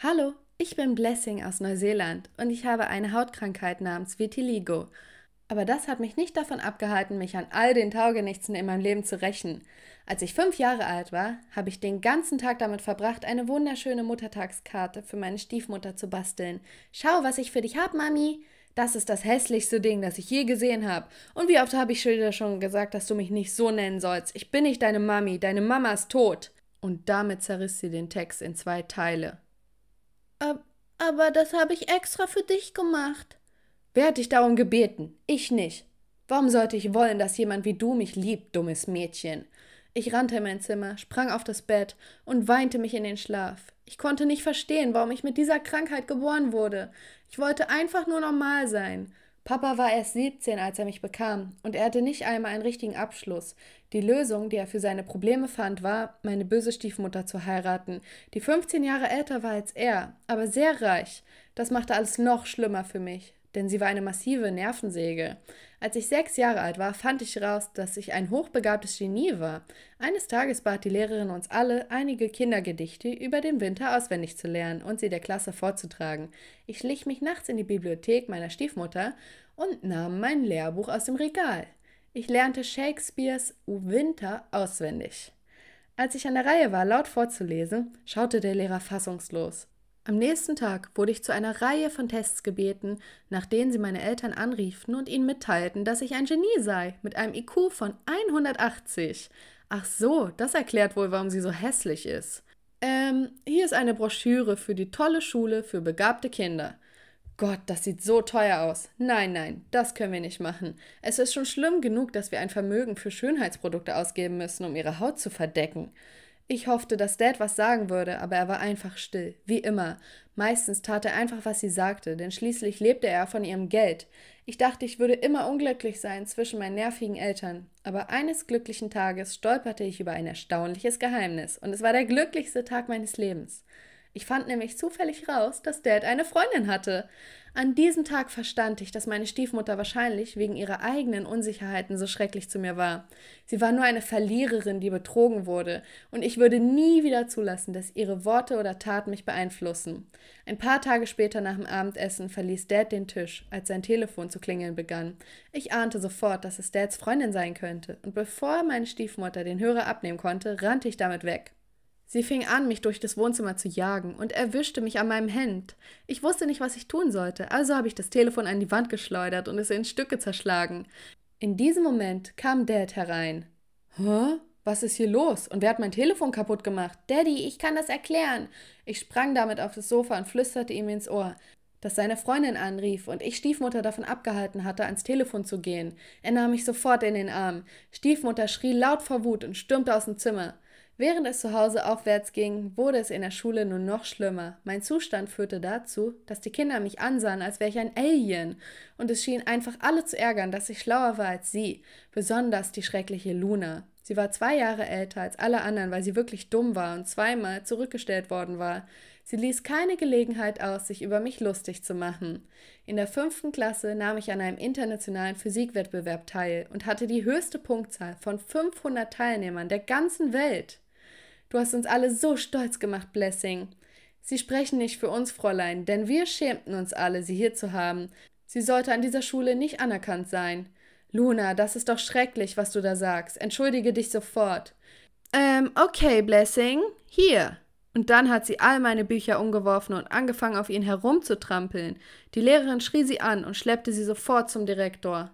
Hallo, ich bin Blessing aus Neuseeland und ich habe eine Hautkrankheit namens Vitiligo. Aber das hat mich nicht davon abgehalten, mich an all den Taugenichtsen in meinem Leben zu rächen. Als ich fünf Jahre alt war, habe ich den ganzen Tag damit verbracht, eine wunderschöne Muttertagskarte für meine Stiefmutter zu basteln. Schau, was ich für dich hab, Mami! Das ist das hässlichste Ding, das ich je gesehen habe. Und wie oft habe ich Schilder schon gesagt, dass du mich nicht so nennen sollst. Ich bin nicht deine Mami, deine Mama ist tot. Und damit zerriss sie den Text in zwei Teile. Aber das habe ich extra für dich gemacht. Wer hat dich darum gebeten? Ich nicht. Warum sollte ich wollen, dass jemand wie du mich liebt, dummes Mädchen? Ich rannte in mein Zimmer, sprang auf das Bett und weinte mich in den Schlaf. Ich konnte nicht verstehen, warum ich mit dieser Krankheit geboren wurde. Ich wollte einfach nur normal sein. Papa war erst 17, als er mich bekam, und er hatte nicht einmal einen richtigen Abschluss. Die Lösung, die er für seine Probleme fand, war, meine böse Stiefmutter zu heiraten, die 15 Jahre älter war als er, aber sehr reich. Das machte alles noch schlimmer für mich, denn sie war eine massive Nervensäge. Als ich sechs Jahre alt war, fand ich heraus, dass ich ein hochbegabtes Genie war. Eines Tages bat die Lehrerin uns alle, einige Kindergedichte über den Winter auswendig zu lernen und sie der Klasse vorzutragen. Ich schlich mich nachts in die Bibliothek meiner Stiefmutter und nahm mein Lehrbuch aus dem Regal. Ich lernte Shakespeares Winter auswendig. Als ich an der Reihe war, laut vorzulesen, schaute der Lehrer fassungslos. Am nächsten Tag wurde ich zu einer Reihe von Tests gebeten, nach denen sie meine Eltern anriefen und ihnen mitteilten, dass ich ein Genie sei, mit einem IQ von 180. Ach so, das erklärt wohl, warum sie so hässlich ist. Ähm, hier ist eine Broschüre für die tolle Schule für begabte Kinder. Gott, das sieht so teuer aus. Nein, nein, das können wir nicht machen. Es ist schon schlimm genug, dass wir ein Vermögen für Schönheitsprodukte ausgeben müssen, um ihre Haut zu verdecken. Ich hoffte, dass Dad was sagen würde, aber er war einfach still, wie immer. Meistens tat er einfach, was sie sagte, denn schließlich lebte er von ihrem Geld. Ich dachte, ich würde immer unglücklich sein zwischen meinen nervigen Eltern, aber eines glücklichen Tages stolperte ich über ein erstaunliches Geheimnis, und es war der glücklichste Tag meines Lebens. Ich fand nämlich zufällig raus, dass Dad eine Freundin hatte. An diesem Tag verstand ich, dass meine Stiefmutter wahrscheinlich wegen ihrer eigenen Unsicherheiten so schrecklich zu mir war. Sie war nur eine Verliererin, die betrogen wurde, und ich würde nie wieder zulassen, dass ihre Worte oder Taten mich beeinflussen. Ein paar Tage später nach dem Abendessen verließ Dad den Tisch, als sein Telefon zu klingeln begann. Ich ahnte sofort, dass es Dads Freundin sein könnte, und bevor meine Stiefmutter den Hörer abnehmen konnte, rannte ich damit weg. Sie fing an, mich durch das Wohnzimmer zu jagen und erwischte mich an meinem Hemd. Ich wusste nicht, was ich tun sollte, also habe ich das Telefon an die Wand geschleudert und es in Stücke zerschlagen. In diesem Moment kam Dad herein. Hä? Was ist hier los? Und wer hat mein Telefon kaputt gemacht? Daddy, ich kann das erklären. Ich sprang damit auf das Sofa und flüsterte ihm ins Ohr, dass seine Freundin anrief und ich Stiefmutter davon abgehalten hatte, ans Telefon zu gehen. Er nahm mich sofort in den Arm. Stiefmutter schrie laut vor Wut und stürmte aus dem Zimmer. Während es zu Hause aufwärts ging, wurde es in der Schule nur noch schlimmer. Mein Zustand führte dazu, dass die Kinder mich ansahen, als wäre ich ein Alien. Und es schien einfach alle zu ärgern, dass ich schlauer war als sie, besonders die schreckliche Luna. Sie war zwei Jahre älter als alle anderen, weil sie wirklich dumm war und zweimal zurückgestellt worden war. Sie ließ keine Gelegenheit aus, sich über mich lustig zu machen. In der fünften Klasse nahm ich an einem internationalen Physikwettbewerb teil und hatte die höchste Punktzahl von 500 Teilnehmern der ganzen Welt. Du hast uns alle so stolz gemacht, Blessing. Sie sprechen nicht für uns, Fräulein, denn wir schämten uns alle, sie hier zu haben. Sie sollte an dieser Schule nicht anerkannt sein. Luna, das ist doch schrecklich, was du da sagst. Entschuldige dich sofort. Ähm, okay, Blessing, hier. Und dann hat sie all meine Bücher umgeworfen und angefangen, auf ihn herumzutrampeln. Die Lehrerin schrie sie an und schleppte sie sofort zum Direktor.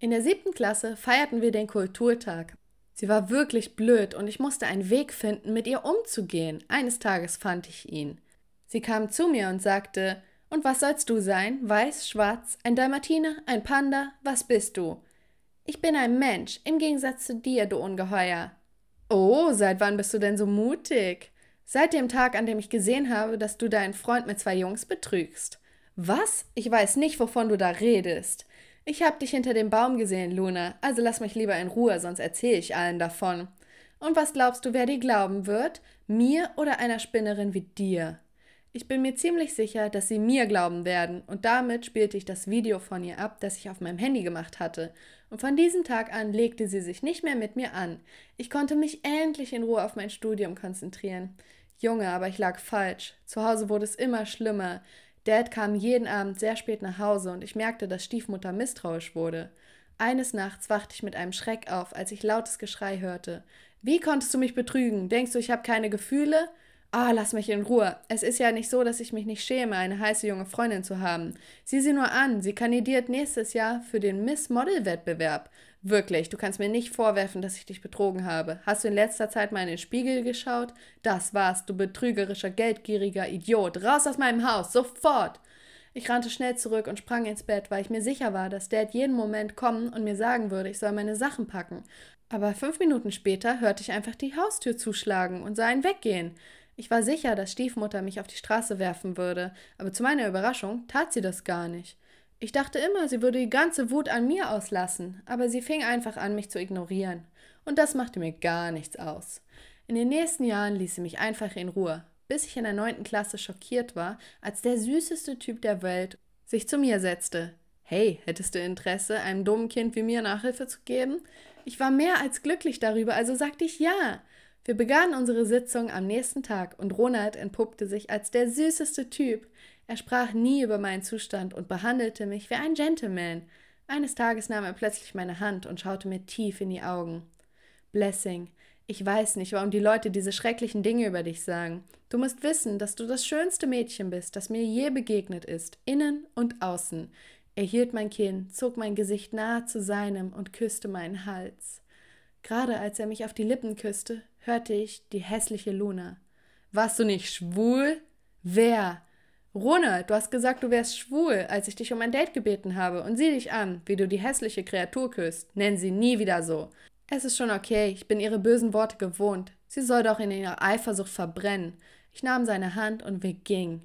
In der siebten Klasse feierten wir den Kulturtag. Sie war wirklich blöd und ich musste einen Weg finden, mit ihr umzugehen. Eines Tages fand ich ihn. Sie kam zu mir und sagte, und was sollst du sein? Weiß, schwarz, ein Dalmatiner, ein Panda, was bist du? Ich bin ein Mensch, im Gegensatz zu dir, du Ungeheuer. Oh, seit wann bist du denn so mutig? Seit dem Tag, an dem ich gesehen habe, dass du deinen Freund mit zwei Jungs betrügst. Was? Ich weiß nicht, wovon du da redest. Ich hab dich hinter dem Baum gesehen, Luna, also lass mich lieber in Ruhe, sonst erzähl ich allen davon. Und was glaubst du, wer dir glauben wird? Mir oder einer Spinnerin wie dir? Ich bin mir ziemlich sicher, dass sie mir glauben werden, und damit spielte ich das Video von ihr ab, das ich auf meinem Handy gemacht hatte. Und von diesem Tag an legte sie sich nicht mehr mit mir an. Ich konnte mich endlich in Ruhe auf mein Studium konzentrieren. Junge, aber ich lag falsch. Zu Hause wurde es immer schlimmer. Dad kam jeden Abend sehr spät nach Hause und ich merkte, dass Stiefmutter misstrauisch wurde. Eines Nachts wachte ich mit einem Schreck auf, als ich lautes Geschrei hörte. Wie konntest du mich betrügen? Denkst du, ich habe keine Gefühle? Ah, oh, lass mich in Ruhe. Es ist ja nicht so, dass ich mich nicht schäme, eine heiße junge Freundin zu haben. Sieh sie nur an, sie kandidiert nächstes Jahr für den Miss Model Wettbewerb. Wirklich, du kannst mir nicht vorwerfen, dass ich dich betrogen habe. Hast du in letzter Zeit mal in den Spiegel geschaut? Das war's, du, betrügerischer, geldgieriger Idiot. Raus aus meinem Haus, sofort! Ich rannte schnell zurück und sprang ins Bett, weil ich mir sicher war, dass Dad jeden Moment kommen und mir sagen würde, ich soll meine Sachen packen. Aber fünf Minuten später hörte ich einfach die Haustür zuschlagen und sah ihn weggehen. Ich war sicher, dass Stiefmutter mich auf die Straße werfen würde, aber zu meiner Überraschung tat sie das gar nicht. Ich dachte immer, sie würde die ganze Wut an mir auslassen, aber sie fing einfach an, mich zu ignorieren. Und das machte mir gar nichts aus. In den nächsten Jahren ließ sie mich einfach in Ruhe, bis ich in der 9. Klasse schockiert war, als der süßeste Typ der Welt sich zu mir setzte. Hey, hättest du Interesse, einem dummen Kind wie mir Nachhilfe zu geben? Ich war mehr als glücklich darüber, also sagte ich ja. Wir begannen unsere Sitzung am nächsten Tag und Ronald entpuppte sich als der süßeste Typ. Er sprach nie über meinen Zustand und behandelte mich wie ein Gentleman. Eines Tages nahm er plötzlich meine Hand und schaute mir tief in die Augen. Blessing, ich weiß nicht, warum die Leute diese schrecklichen Dinge über dich sagen. Du musst wissen, dass du das schönste Mädchen bist, das mir je begegnet ist, innen und außen. Er hielt mein Kinn, zog mein Gesicht nahe zu seinem und küsste meinen Hals. Gerade als er mich auf die Lippen küsste, hörte ich die hässliche Luna. Warst du nicht schwul? Wer? Rune, du hast gesagt, du wärst schwul, als ich dich um ein Date gebeten habe und sieh dich an, wie du die hässliche Kreatur küsst. Nenn sie nie wieder so. Es ist schon okay, ich bin ihre bösen Worte gewohnt. Sie soll doch in ihrer Eifersucht verbrennen. Ich nahm seine Hand und wir gingen.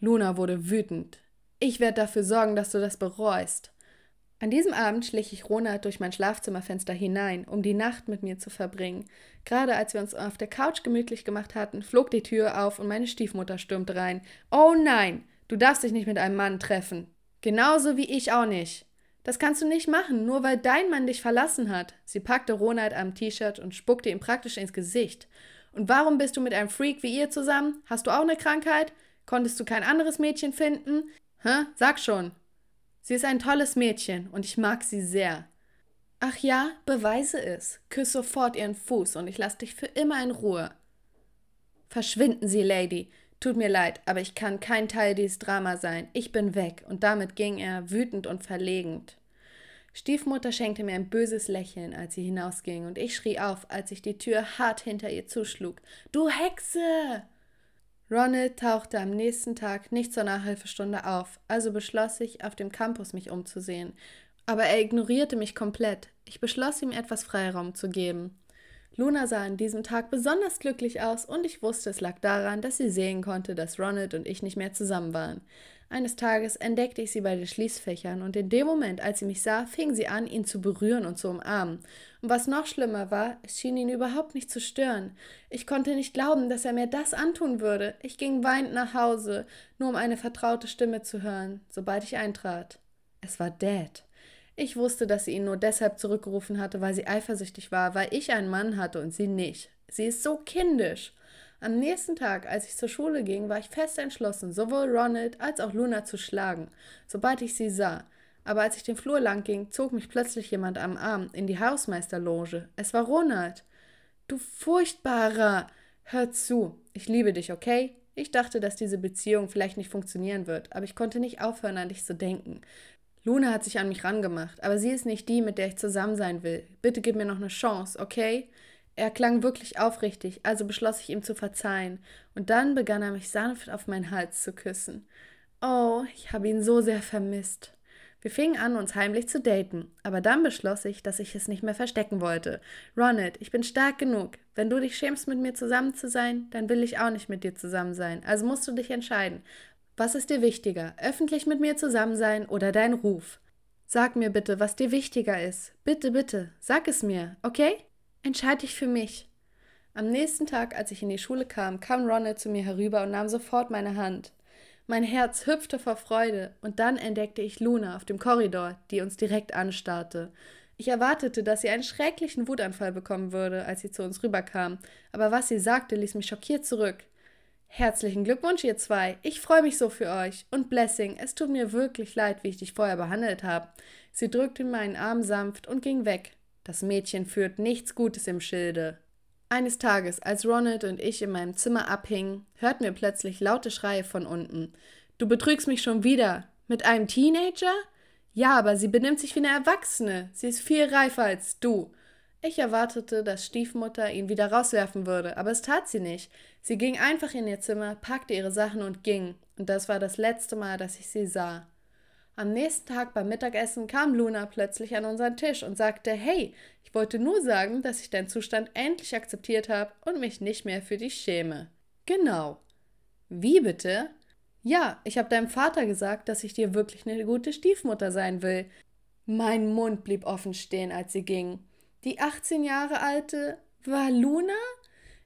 Luna wurde wütend. Ich werde dafür sorgen, dass du das bereust. An diesem Abend schlich ich Ronald durch mein Schlafzimmerfenster hinein, um die Nacht mit mir zu verbringen. Gerade als wir uns auf der Couch gemütlich gemacht hatten, flog die Tür auf und meine Stiefmutter stürmte rein. Oh nein, du darfst dich nicht mit einem Mann treffen. Genauso wie ich auch nicht. Das kannst du nicht machen, nur weil dein Mann dich verlassen hat. Sie packte Ronald am T-Shirt und spuckte ihm praktisch ins Gesicht. Und warum bist du mit einem Freak wie ihr zusammen? Hast du auch eine Krankheit? Konntest du kein anderes Mädchen finden? Hä? Sag schon. Sie ist ein tolles Mädchen und ich mag sie sehr. Ach ja, beweise es. Küss sofort ihren Fuß und ich lasse dich für immer in Ruhe. Verschwinden Sie, Lady. Tut mir leid, aber ich kann kein Teil dieses Drama sein. Ich bin weg. Und damit ging er, wütend und verlegend. Stiefmutter schenkte mir ein böses Lächeln, als sie hinausging, und ich schrie auf, als ich die Tür hart hinter ihr zuschlug. Du Hexe! Ronald tauchte am nächsten Tag nicht zur Nachhilfestunde auf, also beschloss ich, auf dem Campus mich umzusehen. Aber er ignorierte mich komplett. Ich beschloss, ihm etwas Freiraum zu geben. Luna sah an diesem Tag besonders glücklich aus und ich wusste, es lag daran, dass sie sehen konnte, dass Ronald und ich nicht mehr zusammen waren. Eines Tages entdeckte ich sie bei den Schließfächern und in dem Moment, als sie mich sah, fing sie an, ihn zu berühren und zu umarmen. Und was noch schlimmer war, es schien ihn überhaupt nicht zu stören. Ich konnte nicht glauben, dass er mir das antun würde. Ich ging weinend nach Hause, nur um eine vertraute Stimme zu hören, sobald ich eintrat. Es war Dad. Ich wusste, dass sie ihn nur deshalb zurückgerufen hatte, weil sie eifersüchtig war, weil ich einen Mann hatte und sie nicht. Sie ist so kindisch. Am nächsten Tag, als ich zur Schule ging, war ich fest entschlossen, sowohl Ronald als auch Luna zu schlagen, sobald ich sie sah. Aber als ich den Flur lang ging, zog mich plötzlich jemand am Arm in die Hausmeisterloge. Es war Ronald. Du furchtbarer! Hör zu, ich liebe dich, okay? Ich dachte, dass diese Beziehung vielleicht nicht funktionieren wird, aber ich konnte nicht aufhören, an dich zu denken. Luna hat sich an mich rangemacht, aber sie ist nicht die, mit der ich zusammen sein will. Bitte gib mir noch eine Chance, okay? Er klang wirklich aufrichtig, also beschloss ich ihm zu verzeihen, und dann begann er mich sanft auf meinen Hals zu küssen. Oh, ich habe ihn so sehr vermisst. Wir fingen an, uns heimlich zu daten, aber dann beschloss ich, dass ich es nicht mehr verstecken wollte. Ronald, ich bin stark genug. Wenn du dich schämst, mit mir zusammen zu sein, dann will ich auch nicht mit dir zusammen sein. Also musst du dich entscheiden. Was ist dir wichtiger, öffentlich mit mir zusammen sein oder dein Ruf? Sag mir bitte, was dir wichtiger ist. Bitte, bitte, sag es mir, okay? Entscheide dich für mich. Am nächsten Tag, als ich in die Schule kam, kam Ronald zu mir herüber und nahm sofort meine Hand. Mein Herz hüpfte vor Freude, und dann entdeckte ich Luna auf dem Korridor, die uns direkt anstarrte. Ich erwartete, dass sie einen schrecklichen Wutanfall bekommen würde, als sie zu uns rüberkam, aber was sie sagte, ließ mich schockiert zurück. Herzlichen Glückwunsch, ihr zwei. Ich freue mich so für euch. Und Blessing, es tut mir wirklich leid, wie ich dich vorher behandelt habe. Sie drückte meinen Arm sanft und ging weg, das Mädchen führt nichts Gutes im Schilde. Eines Tages, als Ronald und ich in meinem Zimmer abhingen, hörten wir plötzlich laute Schreie von unten. Du betrügst mich schon wieder. Mit einem Teenager? Ja, aber sie benimmt sich wie eine Erwachsene. Sie ist viel reifer als du. Ich erwartete, dass Stiefmutter ihn wieder rauswerfen würde, aber es tat sie nicht. Sie ging einfach in ihr Zimmer, packte ihre Sachen und ging. Und das war das letzte Mal, dass ich sie sah. Am nächsten Tag beim Mittagessen kam Luna plötzlich an unseren Tisch und sagte, hey, ich wollte nur sagen, dass ich deinen Zustand endlich akzeptiert habe und mich nicht mehr für dich schäme. Genau. Wie bitte? Ja, ich habe deinem Vater gesagt, dass ich dir wirklich eine gute Stiefmutter sein will. Mein Mund blieb offen stehen, als sie ging. Die 18 Jahre alte war Luna?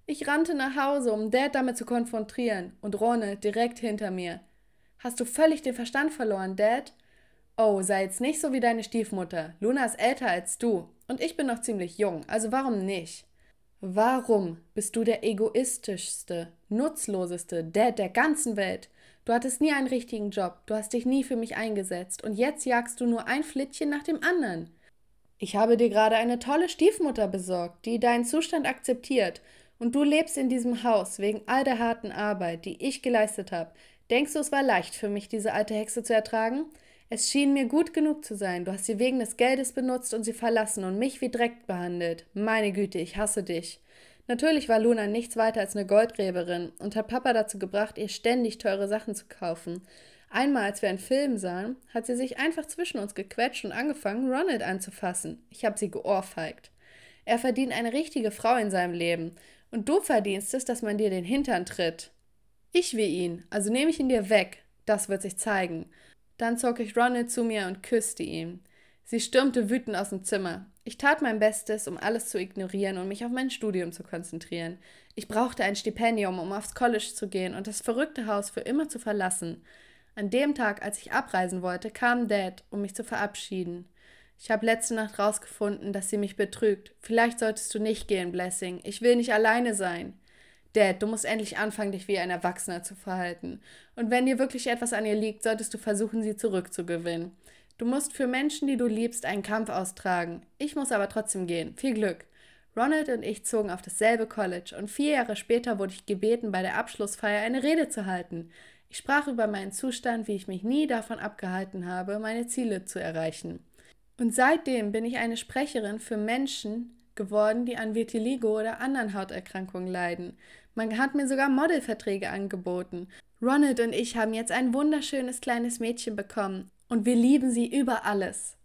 Ich rannte nach Hause, um Dad damit zu konfrontieren und Ronne direkt hinter mir. Hast du völlig den Verstand verloren, Dad? Oh, sei jetzt nicht so wie deine Stiefmutter. Luna ist älter als du. Und ich bin noch ziemlich jung, also warum nicht? Warum bist du der egoistischste, nutzloseste Dad der ganzen Welt? Du hattest nie einen richtigen Job, du hast dich nie für mich eingesetzt und jetzt jagst du nur ein Flittchen nach dem anderen. Ich habe dir gerade eine tolle Stiefmutter besorgt, die deinen Zustand akzeptiert und du lebst in diesem Haus wegen all der harten Arbeit, die ich geleistet habe, Denkst du, es war leicht für mich, diese alte Hexe zu ertragen? Es schien mir gut genug zu sein. Du hast sie wegen des Geldes benutzt und sie verlassen und mich wie Dreck behandelt. Meine Güte, ich hasse dich. Natürlich war Luna nichts weiter als eine Goldgräberin und hat Papa dazu gebracht, ihr ständig teure Sachen zu kaufen. Einmal, als wir einen Film sahen, hat sie sich einfach zwischen uns gequetscht und angefangen, Ronald anzufassen. Ich habe sie geohrfeigt. Er verdient eine richtige Frau in seinem Leben. Und du verdienst es, dass man dir den Hintern tritt. Ich will ihn, also nehme ich ihn dir weg, das wird sich zeigen. Dann zog ich Ronald zu mir und küsste ihn. Sie stürmte wütend aus dem Zimmer. Ich tat mein Bestes, um alles zu ignorieren und mich auf mein Studium zu konzentrieren. Ich brauchte ein Stipendium, um aufs College zu gehen und das verrückte Haus für immer zu verlassen. An dem Tag, als ich abreisen wollte, kam Dad, um mich zu verabschieden. Ich habe letzte Nacht rausgefunden, dass sie mich betrügt. Vielleicht solltest du nicht gehen, Blessing. Ich will nicht alleine sein. Dad, du musst endlich anfangen, dich wie ein Erwachsener zu verhalten. Und wenn dir wirklich etwas an ihr liegt, solltest du versuchen, sie zurückzugewinnen. Du musst für Menschen, die du liebst, einen Kampf austragen. Ich muss aber trotzdem gehen. Viel Glück. Ronald und ich zogen auf dasselbe College und vier Jahre später wurde ich gebeten, bei der Abschlussfeier eine Rede zu halten. Ich sprach über meinen Zustand, wie ich mich nie davon abgehalten habe, meine Ziele zu erreichen. Und seitdem bin ich eine Sprecherin für Menschen geworden, die an Vitiligo oder anderen Hauterkrankungen leiden. Man hat mir sogar Modelverträge angeboten. Ronald und ich haben jetzt ein wunderschönes kleines Mädchen bekommen und wir lieben sie über alles.